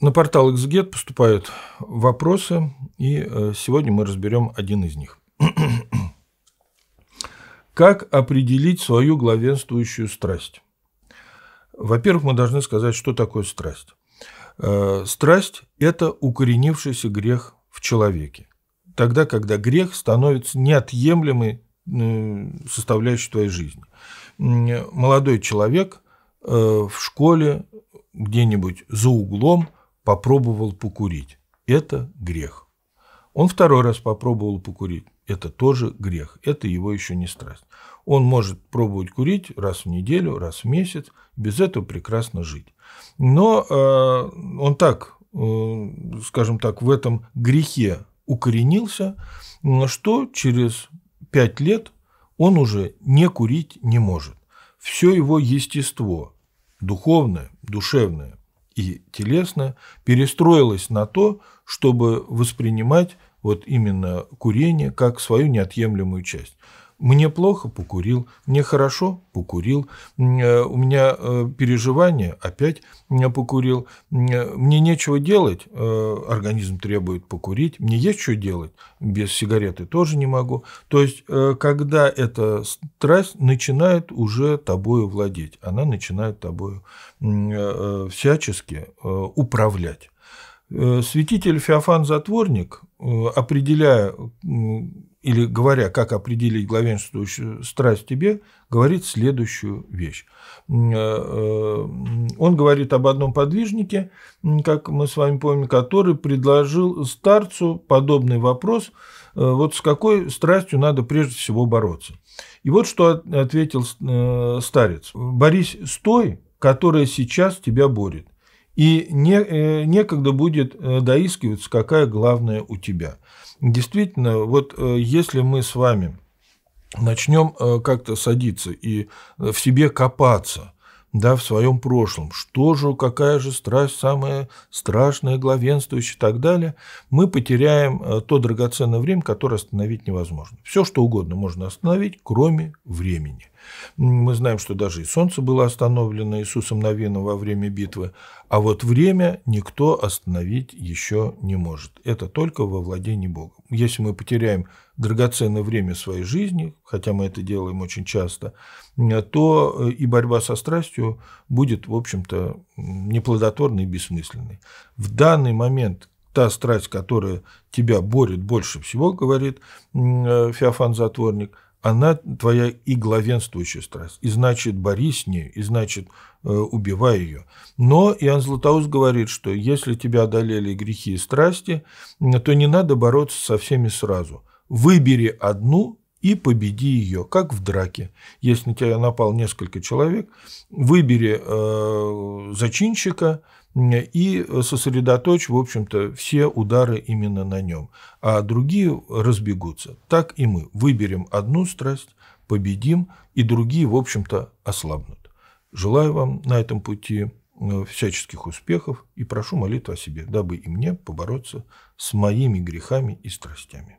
На портал Xget поступают вопросы, и э, сегодня мы разберем один из них. Как определить свою главенствующую страсть? Во-первых, мы должны сказать, что такое страсть. Э, страсть – это укоренившийся грех в человеке. Тогда, когда грех становится неотъемлемой э, составляющей твоей жизни. Молодой человек в школе где-нибудь за углом попробовал покурить. Это грех. Он второй раз попробовал покурить. Это тоже грех. Это его еще не страсть. Он может пробовать курить раз в неделю, раз в месяц. Без этого прекрасно жить. Но э, он так, э, скажем так, в этом грехе укоренился, что через пять лет он уже не курить не может. Все его естество, духовное, душевное, и телесно перестроилась на то, чтобы воспринимать вот именно курение как свою неотъемлемую часть. Мне плохо – покурил, мне хорошо – покурил, э, у меня э, переживания – опять меня покурил, э, мне нечего делать – организм требует покурить, мне есть что делать – без сигареты тоже не могу. То есть, когда эта страсть начинает уже тобою владеть, она начинает тобою всячески управлять. Святитель Феофан Затворник, определяя или говоря, как определить главенствующую страсть тебе, говорит следующую вещь. Э, э, он говорит об одном подвижнике, как мы с вами помним, который предложил старцу подобный вопрос, э, вот с какой страстью надо прежде всего бороться. И вот что ответил старец. «Борись с той, которая сейчас тебя борет, и не, э, некогда будет э, доискиваться, какая главная у тебя. Действительно, вот э, если мы с вами начнем как-то садиться и в себе копаться, да, в своем прошлом, что же, какая же страсть самая страшная, главенствующая и так далее, мы потеряем то драгоценное время, которое остановить невозможно. Все, что угодно можно остановить, кроме времени. Мы знаем, что даже и солнце было остановлено Иисусом Навином во время битвы. А вот время никто остановить еще не может. Это только во владении Богом. Если мы потеряем драгоценное время своей жизни, хотя мы это делаем очень часто, то э, и борьба со страстью будет, в общем-то, неплодотворной и бессмысленной. В данный момент та страсть, которая тебя борет больше всего, говорит э, Феофан Затворник, она твоя и главенствующая страсть. И значит, борись с ней, и значит, э, убивай ее. Но Иоанн Златоуст говорит, что если тебя одолели грехи и страсти, то не надо бороться со всеми сразу. Выбери одну и победи ее, как в драке. Если на тебя напал несколько человек, выбери э, зачинщика и сосредоточь, в общем-то, все удары именно на нем, а другие разбегутся. Так и мы выберем одну страсть, победим, и другие, в общем-то, ослабнут. Желаю вам на этом пути э, всяческих успехов и прошу молитву о себе, дабы и мне побороться с моими грехами и страстями.